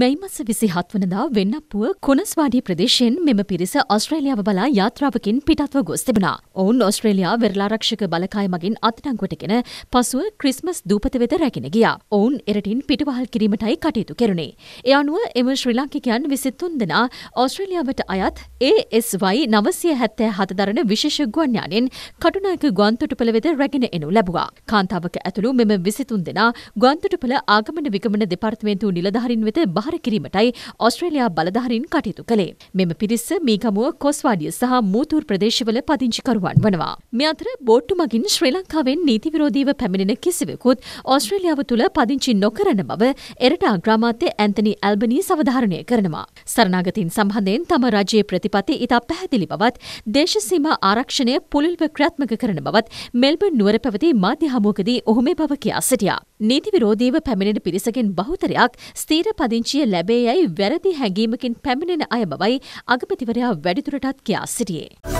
මෙයි මස විසි හත්වනදා වෙන්නපුුව කොනස්වාඩී ප්‍රදේශයෙන් මෙම පිරිස ඔස්ට්‍රේලියාව බලා යාත්‍රාවකින් පිටත්ව ගොස් තිබෙන. ඔවුන් ඔස්ට්‍රේලයා වෙරලාරක්ෂක බලකායමගින් අතනංකොටගෙන පසුව ක්‍රිස්මස් දූපත වෙත රැගෙන ගියා. ඔවුන් එරටින් පිටවහල් කිරීමටයි කටයුතු කෙරුණේ. එ අනුව එම ශ්‍රී ලංකිකයන් විසිත්තුන් දෙනා ඔස්ට්‍රේලියාවට අයත් ඒSවයි නවසය හැත්තෑ හතදරන විශේෂ ගුවන්යානෙන් කටුනායක ගුවන්තුටුපළ වෙත රැගෙන එනු ලැබවා. කාන්තාවක ඇතුළු මෙම විසිතුන් දෙනා ගුවන්තුටුපළ ආගමන විකමන දෙපර්ත්මේන්තු නිලධහරින් වෙත බහර කිරීමටයි ඔස්ට්‍රේලයා බලධාරින් කටයුතු කළේ. මෙම පිරිස මීගමුව කොස්වාඩිය සහ මූතුර් ප්‍රදේශවල පදිංචිකරුවන් වනවා. මේ අතර බෝට්ටු මගින් ශ්‍රී ලංකාවෙන් නීති විරෝධීව පැමිණෙන කිසිවෙකුත් ඔස්ට්‍රේලියාව තුළ පදිංචි නොකරන බව එරටා ග්‍රාමාත්‍ය ඇන්තනි ඇල්බනී සවධාරණය කරනවා. සරනාගතින් සම්බන්ධයෙන් තම රජයේ ප්‍රතිපති ඉතා පැහැදිලි බවත් දේශසීම ආරක්ෂණය පුළල්ව ක්‍රාත්මක කරන බවත් මෙල්බන් නුවර පැවති මාධ්‍ය හමුවකදී ඔහුමේ බව කියා සිටියා. නීති විරෝධීව පැමිණෙන පිරිසකින් බහුතරයක් ස්ථීර පදිංචිය ලැබේ යැයි වැරදි හැඟීමකින් පැමිණෙන අය බවයි අගමැතිවරයා වැඩිදුරටත් කියා සිටියේ.